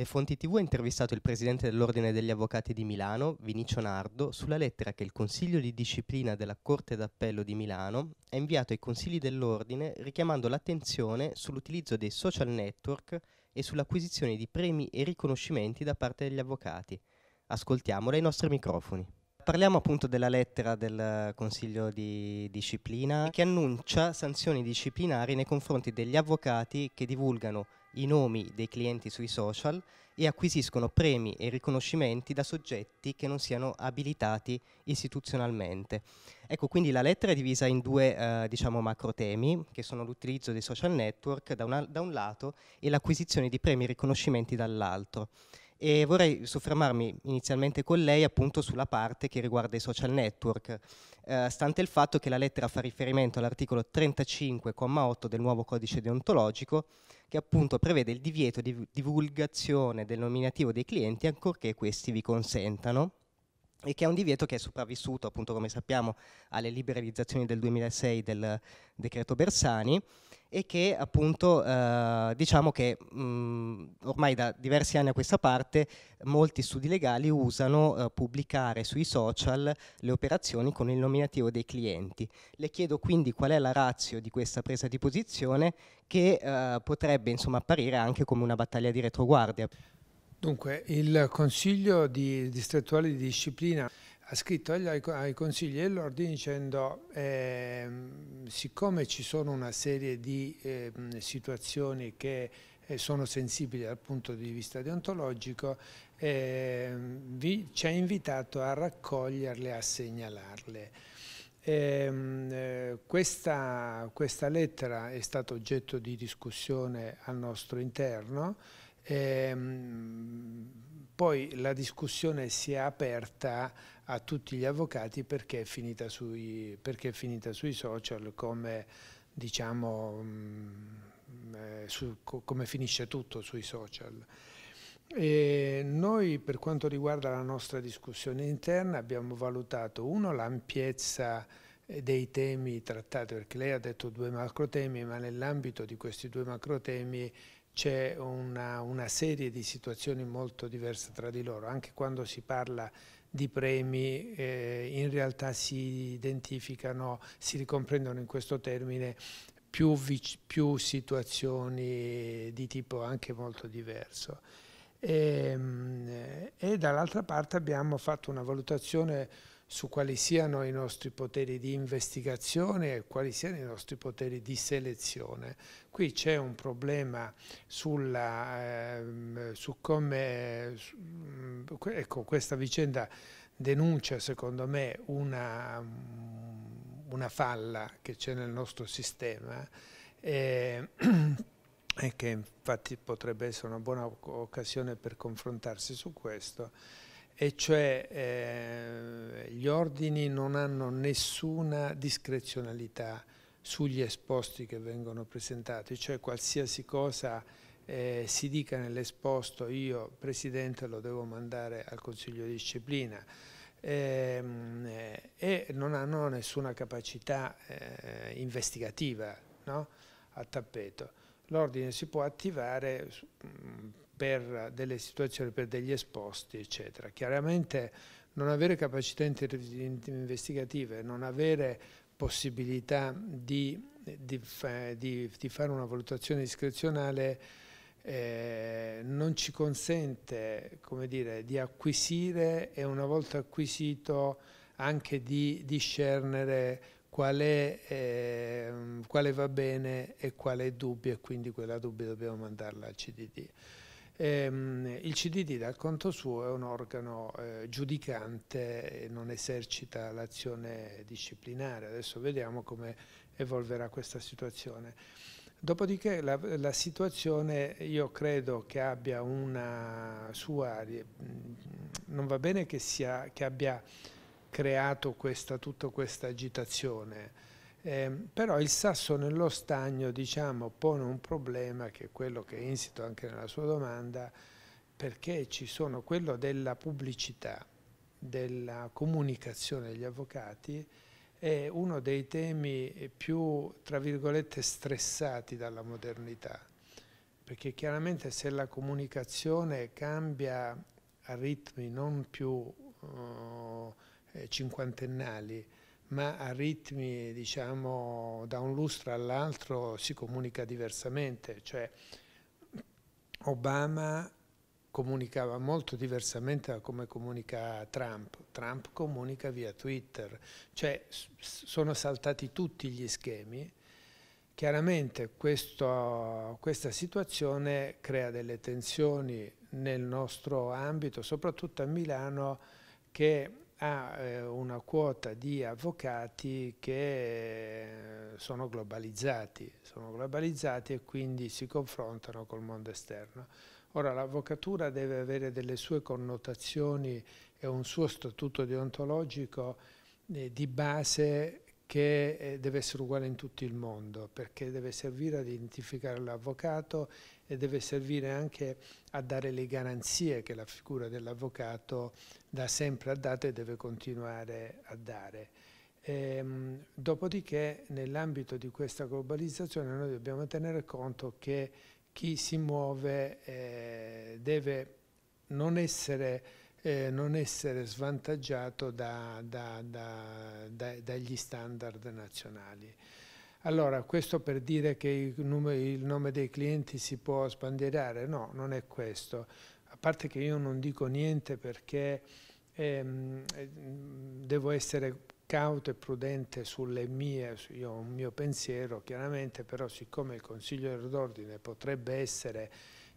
Le Fonti TV ha intervistato il presidente dell'Ordine degli Avvocati di Milano, Vinicio Nardo, sulla lettera che il Consiglio di disciplina della Corte d'Appello di Milano ha inviato ai consigli dell'Ordine richiamando l'attenzione sull'utilizzo dei social network e sull'acquisizione di premi e riconoscimenti da parte degli avvocati. Ascoltiamola ai nostri microfoni. Parliamo appunto della lettera del Consiglio di disciplina che annuncia sanzioni disciplinari nei confronti degli avvocati che divulgano i nomi dei clienti sui social e acquisiscono premi e riconoscimenti da soggetti che non siano abilitati istituzionalmente. Ecco, quindi la lettera è divisa in due eh, diciamo, macro temi, che sono l'utilizzo dei social network da, una, da un lato e l'acquisizione di premi e riconoscimenti dall'altro e vorrei soffermarmi inizialmente con lei appunto sulla parte che riguarda i social network, eh, stante il fatto che la lettera fa riferimento all'articolo 35,8 del nuovo codice deontologico che appunto prevede il divieto di divulgazione del nominativo dei clienti ancorché questi vi consentano e che è un divieto che è sopravvissuto, appunto come sappiamo, alle liberalizzazioni del 2006 del decreto Bersani e che appunto eh, diciamo che mh, mm, ormai da diversi anni a questa parte molti studi legali usano eh, pubblicare sui social le operazioni con il nominativo dei clienti. Le chiedo quindi qual è la ratio di questa presa di posizione che eh, potrebbe insomma apparire anche come una battaglia di retroguardia. Dunque, il Consiglio di distrettuale di disciplina ha scritto ai, ai consigli dell'ordine dicendo eh, siccome ci sono una serie di eh, situazioni che eh, sono sensibili dal punto di vista deontologico, ehm, vi, ci ha invitato a raccoglierle, a segnalarle. Ehm, eh, questa, questa, lettera è stata oggetto di discussione al nostro interno Ehm, poi la discussione si è aperta a tutti gli avvocati perché è finita sui, è finita sui social come, diciamo, mh, mm, eh, su, co come finisce tutto sui social. E noi per quanto riguarda la nostra discussione interna abbiamo valutato uno l'ampiezza dei temi trattati perché lei ha detto due macro temi ma nell'ambito di questi due macro temi c'è una, una, serie di situazioni molto diverse tra di loro, anche quando si parla di premi eh, in realtà si identificano, si ricomprendono in questo termine più, più situazioni di tipo anche molto diverso. E, ehm, eh, e dall'altra parte abbiamo fatto una valutazione su quali siano i nostri poteri di investigazione e quali siano i nostri poteri di selezione. Qui c'è un problema sulla, eh, su come, su, mm, ecco, questa vicenda denuncia secondo me una, mm, una falla che c'è nel nostro sistema e, e che infatti potrebbe essere una buona occasione per confrontarsi su questo e cioè eh, gli ordini non hanno nessuna discrezionalità sugli esposti che vengono presentati, cioè qualsiasi cosa eh, si dica nell'esposto io Presidente lo devo mandare al Consiglio di Disciplina ehm, eh, e eh, eh, non hanno nessuna capacità eh, investigativa no? a tappeto. L'ordine si può attivare mm, per delle situazioni, per degli esposti, eccetera. Chiaramente non avere capacità investigative, non avere possibilità di, di, di, di fare una valutazione discrezionale eh, non ci consente dire, di acquisire e una volta acquisito anche di discernere quale, eh, quale va bene e quale è dubbio e quindi quella dubbio dobbiamo mandarla al CDD. Ehm, il CDD dal conto suo è un organo eh, giudicante e non esercita l'azione disciplinare. Adesso vediamo come evolverà questa situazione. Dopodiché la, la, situazione io credo che abbia una sua... Mm, non va bene che, sia, che abbia creato questa, tutta questa agitazione, eh, però il sasso nello stagno diciamo, pone un problema che è quello che è insito anche nella sua domanda, perché ci sono quello della pubblicità, della comunicazione degli avvocati, è uno dei temi più, tra virgolette, stressati dalla modernità, perché chiaramente se la comunicazione cambia a ritmi non più oh, eh, cinquantennali, ma a ritmi, diciamo, da un lustro all'altro si comunica diversamente. Cioè, Obama comunicava molto diversamente da come comunica Trump. Trump comunica via Twitter, cioè sono saltati tutti gli schemi. Chiaramente questo, questa situazione crea delle tensioni nel nostro ambito, soprattutto a Milano, che ha eh, una quota di avvocati che eh, sono globalizzati, sono globalizzati e quindi si confrontano col mondo esterno. Ora l'avvocatura deve avere delle sue connotazioni e un suo statuto deontologico eh, di base che eh, deve essere uguale in tutto il mondo perché deve servire ad identificare l'avvocato e deve servire anche a dare le garanzie che la figura dell'avvocato da sempre ha dato e deve continuare a dare. Ehm, dopodiché nell'ambito di questa globalizzazione noi dobbiamo tenere conto che chi si muove eh, deve non essere, eh, non essere svantaggiato da, da, da, dagli standard nazionali. Allora, questo per dire che il nome dei clienti si può sbandierare? No, non è questo. A parte che io non dico niente perché ehm, devo essere cauto e prudente sulle mie, io ho un mio pensiero chiaramente, però siccome il Consiglio d'Ordine potrebbe essere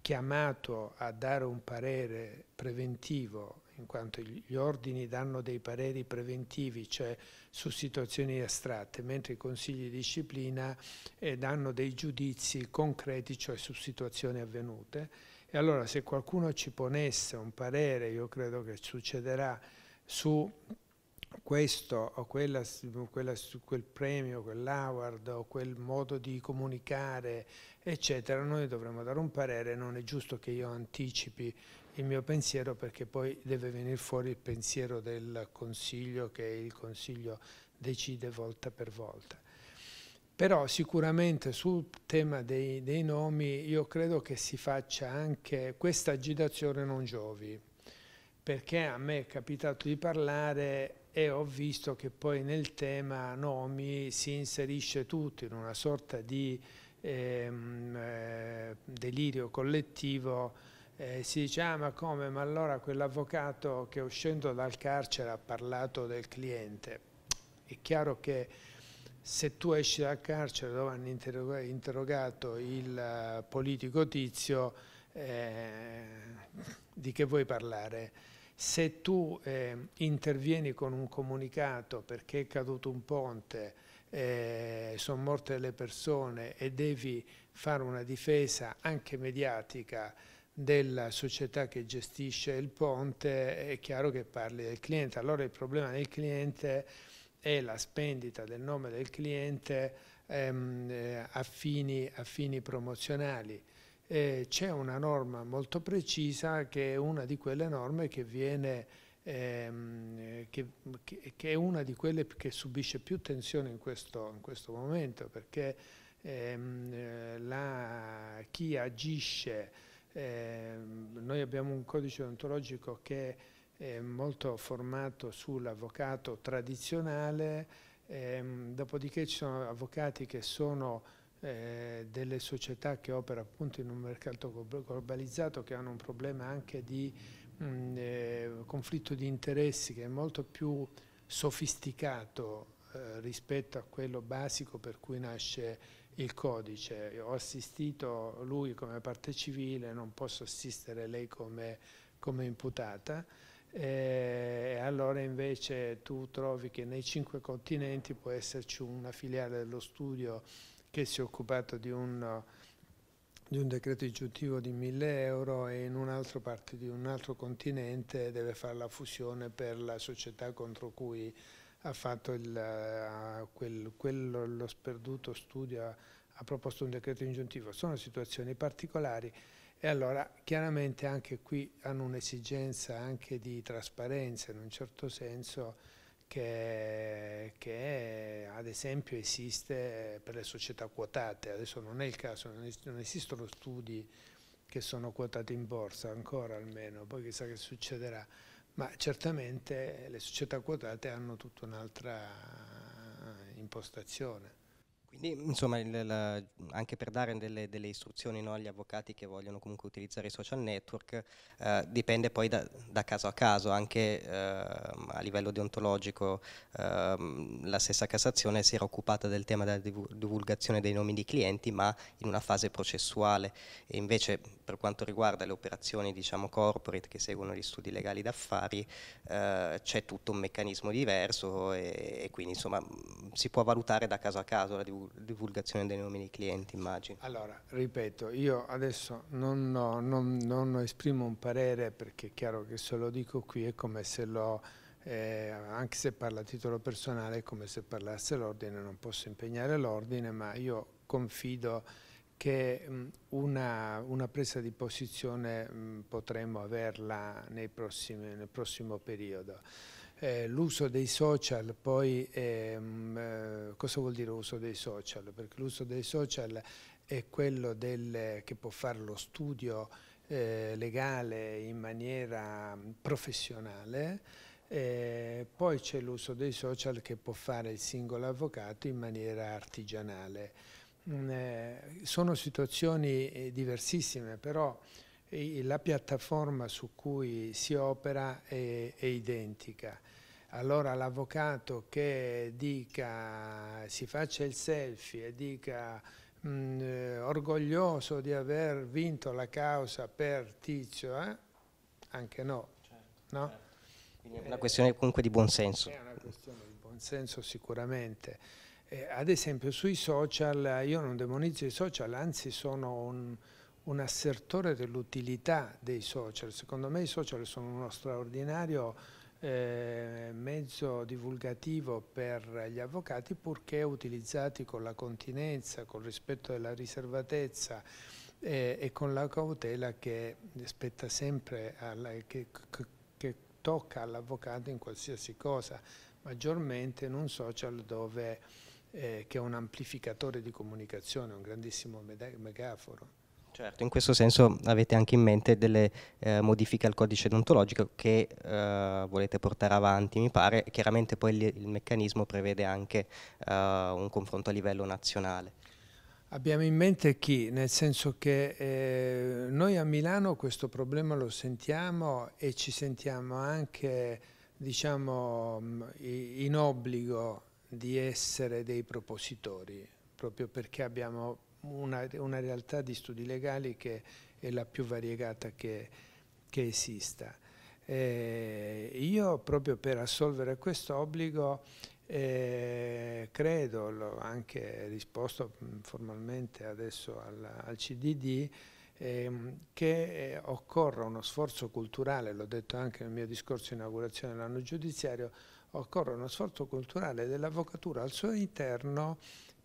chiamato a dare un parere preventivo in quanto gli ordini danno dei pareri preventivi, cioè su situazioni astratte, mentre i consigli di disciplina eh, danno dei giudizi concreti, cioè su situazioni avvenute. E allora se qualcuno ci ponesse un parere, io credo che succederà, su questo o quella, quella, quel premio, quell'award o quel modo di comunicare, eccetera, noi dovremmo dare un parere, non è giusto che io anticipi il mio pensiero perché poi deve venire fuori il pensiero del Consiglio che il Consiglio decide volta per volta. Però sicuramente sul tema dei, dei nomi io credo che si faccia anche questa agitazione non giovi, perché a me è capitato di parlare e ho visto che poi nel tema nomi si inserisce tutto in una sorta di ehm, eh, delirio collettivo eh, si dice ah ma come ma allora quell'avvocato che uscendo dal carcere ha parlato del cliente è chiaro che se tu esci dal carcere dove hanno interrogato il eh, politico tizio eh, di che vuoi parlare se tu eh, intervieni con un comunicato perché è caduto un ponte eh, sono morte le persone e devi fare una difesa anche mediatica della società che gestisce il ponte è chiaro che parli del cliente, allora il problema del cliente è la spendita del nome del cliente ehm, eh, a, fini, a, fini, promozionali. Eh, C'è una norma molto precisa che è una di quelle norme che viene ehm, che, che, è una di quelle che subisce più tensione in questo, in questo momento perché ehm, eh, la, chi agisce eh, noi abbiamo un codice ontologico che è molto formato sull'avvocato tradizionale, ehm, dopodiché ci sono avvocati che sono eh, delle società che operano appunto in un mercato globalizzato che hanno un problema anche di mh, eh, conflitto di interessi che è molto più sofisticato eh, rispetto a quello basico per cui nasce il codice. ho assistito lui come parte civile, non posso assistere lei come, come imputata. E allora invece tu trovi che nei cinque continenti può esserci una filiale dello studio che si è occupato di un, di un decreto aggiuntivo di 1000 euro e in un'altra parte di un altro continente deve fare la fusione per la società contro cui ha fatto il, eh, quel, quello, lo sperduto studio, ha, proposto un decreto ingiuntivo. Sono situazioni particolari e allora chiaramente anche qui hanno un'esigenza anche di trasparenza in un certo senso che, che, ad esempio esiste per le società quotate, adesso non è il caso, non, es non esistono studi che sono quotati in borsa ancora almeno, poi chissà che succederà ma certamente le società quotate hanno tutta un'altra impostazione. Quindi insomma il, la, anche per dare delle, delle istruzioni no, agli avvocati che vogliono comunque utilizzare i social network eh, dipende poi da, da, caso a caso, anche eh, a livello deontologico eh, la stessa Cassazione si era occupata del tema della divulgazione dei nomi di clienti ma in una fase processuale e invece per quanto riguarda le operazioni diciamo, corporate che seguono gli studi legali d'affari eh, c'è tutto un meccanismo diverso e, e, quindi insomma si può valutare da caso a caso la divulgazione dei nomi dei clienti immagino. Allora ripeto io adesso non, ho, non, non esprimo un parere perché è chiaro che se lo dico qui è come se lo eh, anche se parla a titolo personale è come se parlasse l'ordine, non posso impegnare l'ordine ma io confido che mm, una, una, presa di posizione mh, mm, potremmo averla prossimi, nel prossimo periodo. Eh, l'uso dei social poi, è, mh, mm, eh, cosa vuol dire uso dei social? Perché l'uso dei social è quello del, che può fare lo studio eh, legale in maniera professionale, eh, poi c'è l'uso dei social che può fare il singolo avvocato in maniera artigianale. Mm, eh, sono situazioni eh, diversissime, però eh, la piattaforma su cui si opera è, è identica. Allora l'avvocato che dica, si faccia il selfie e dica mh, mm, orgoglioso di aver vinto la causa per Tizio, eh? anche no. Certo, no? Certo. Quindi è una questione comunque di buonsenso. È una questione di buonsenso sicuramente. Eh, ad esempio sui social, io non demonizzo i social, anzi sono un, un assertore dell'utilità dei social. Secondo me i social sono uno straordinario eh, mezzo divulgativo per gli avvocati purché utilizzati con la continenza, col rispetto della riservatezza eh, e con la cautela che spetta sempre, alla, che, che, che tocca all'avvocato in qualsiasi cosa, maggiormente in un social dove eh, che è un amplificatore di comunicazione, un grandissimo megaforo. Certo, in questo senso avete anche in mente delle eh, modifiche al codice deontologico che eh, volete portare avanti, mi pare. Chiaramente poi il, il meccanismo prevede anche eh, un confronto a livello nazionale. Abbiamo in mente chi, nel senso che eh, noi a Milano questo problema lo sentiamo e ci sentiamo anche diciamo, mm, in obbligo di essere dei propositori, proprio perché abbiamo una, una realtà di studi legali che è la più variegata che, che esista. Eh, io proprio per assolvere questo obbligo eh, credo, l'ho anche risposto mm, formalmente adesso al, al CDD, ehm, che eh, occorra uno sforzo culturale, l'ho detto anche nel mio discorso di inaugurazione dell'anno giudiziario, occorre uno sforzo culturale dell'avvocatura al suo interno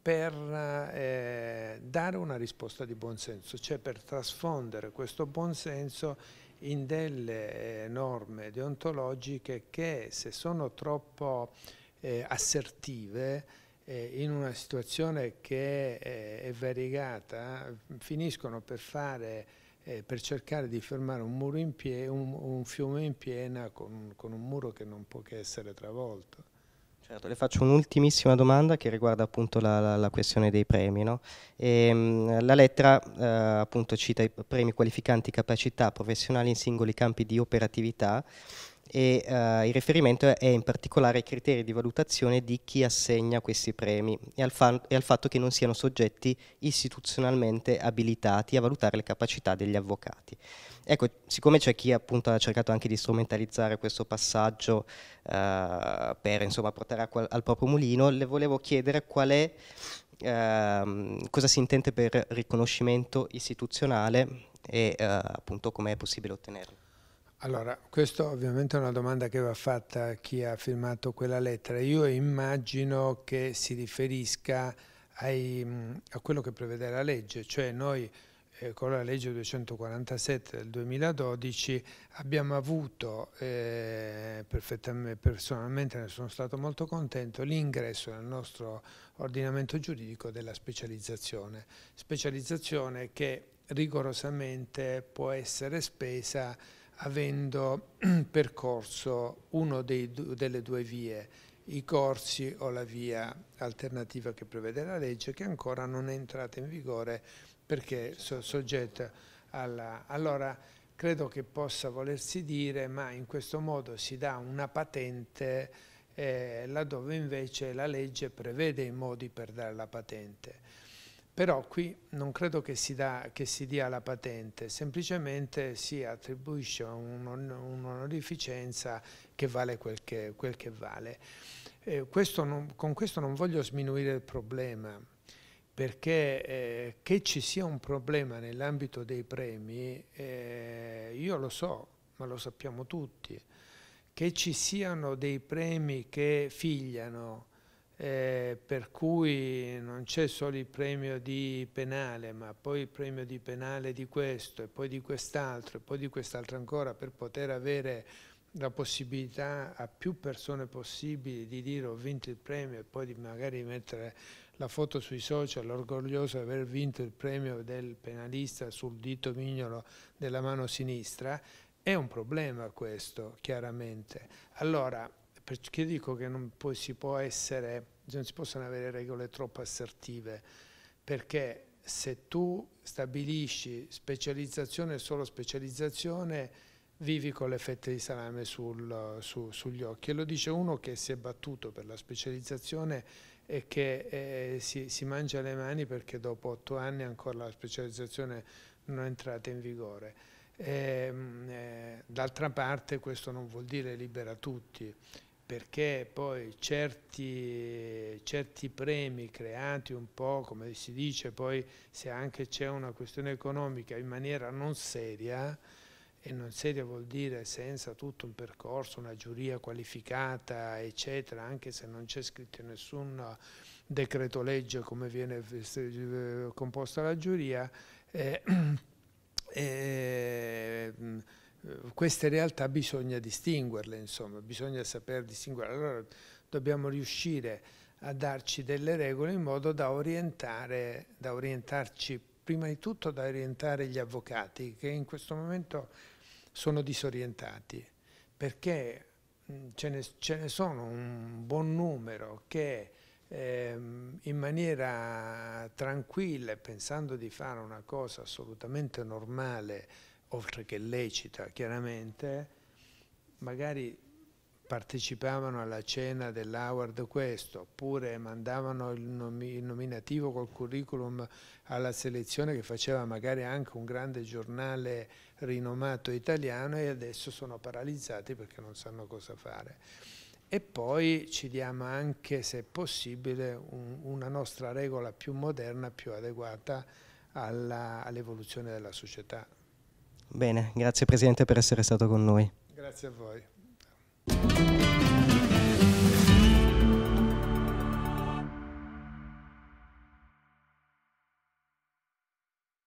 per eh, dare una risposta di buonsenso, cioè per trasfondere questo buonsenso in delle eh, norme deontologiche che se sono troppo eh, assertive eh, in una situazione che eh, è variegata finiscono per fare eh, per cercare di fermare un, muro in pie, un, un fiume in piena con, con, un muro che non può che essere travolto. Certo, le faccio un'ultimissima domanda che riguarda appunto la, la, la questione dei premi. No? E, ehm, la lettera eh, appunto cita i premi qualificanti capacità professionali in singoli campi di operatività e eh, il riferimento è in particolare ai criteri di valutazione di chi assegna questi premi e al, fa- e al fatto che non siano soggetti istituzionalmente abilitati a valutare le capacità degli avvocati. Ecco, siccome c'è chi appunto ha cercato anche di strumentalizzare questo passaggio eh, per insomma, portare acqua al proprio mulino, le volevo chiedere qual è, eh, cosa si intende per riconoscimento istituzionale e eh, appunto come è possibile ottenerlo. Allora, questa ovviamente è una domanda che va fatta a chi ha firmato quella lettera. Io immagino che si riferisca ai, mm, a quello che prevede la legge, cioè noi eh, con la legge 247 del 2012 abbiamo avuto, eh, personalmente ne sono stato molto contento, l'ingresso nel nostro ordinamento giuridico della specializzazione, specializzazione che rigorosamente può essere spesa avendo percorso una delle due vie, i corsi o la via alternativa che prevede la legge, che ancora non è entrata in vigore perché so, soggetta alla... Allora credo che possa volersi dire, ma in questo modo si dà una patente eh, laddove invece la legge prevede i modi per dare la patente. Però qui non credo che si, da, che si dia la patente, semplicemente si attribuisce un'onorificenza che vale quel che, quel che vale. Eh, questo non, con questo non voglio sminuire il problema, perché eh, che ci sia un problema nell'ambito dei premi, eh, io lo so, ma lo sappiamo tutti, che ci siano dei premi che figliano eh, per cui non c'è solo il premio di penale, ma poi il premio di penale di questo e poi di quest'altro e poi di quest'altro ancora per poter avere la possibilità a più persone possibili di dire ho vinto il premio e poi di magari mettere la foto sui social, orgoglioso di aver vinto il premio del penalista sul dito mignolo della mano sinistra, è un problema questo, chiaramente. Allora, perché dico che non, si essere, cioè non si possono avere regole troppo assertive, perché se tu stabilisci specializzazione e solo specializzazione, vivi con le fette di salame sul, su, sugli occhi. E lo dice uno che si è battuto per la specializzazione e che eh, si, si, mangia le mani perché dopo otto anni ancora la specializzazione non è entrata in vigore. Ehm, eh, D'altra parte questo non vuol dire libera tutti perché poi certi, certi, premi creati un po', come si dice, poi se anche c'è una questione economica in maniera non seria, e non seria vuol dire senza tutto un percorso, una giuria qualificata, eccetera, anche se non c'è scritto nessun decreto legge come viene eh, composta la giuria, eh, eh, eh, queste realtà bisogna distinguerle, insomma, bisogna saper distinguerle. Allora dobbiamo riuscire a darci delle regole in modo da orientare, da orientarci, prima di tutto da orientare gli avvocati che in questo momento sono disorientati, perché mm, ce ne, ce ne sono un buon numero che ehm, in maniera tranquilla, pensando di fare una cosa assolutamente normale, oltre che lecita chiaramente, magari partecipavano alla cena dell'Award questo, oppure mandavano il, nomi il, nominativo col curriculum alla selezione che faceva magari anche un grande giornale rinomato italiano e adesso sono paralizzati perché non sanno cosa fare. E poi ci diamo anche, se possibile, un, una nostra regola più moderna, più adeguata all'evoluzione all della società. Bene, grazie Presidente per essere stato con noi. Grazie a voi.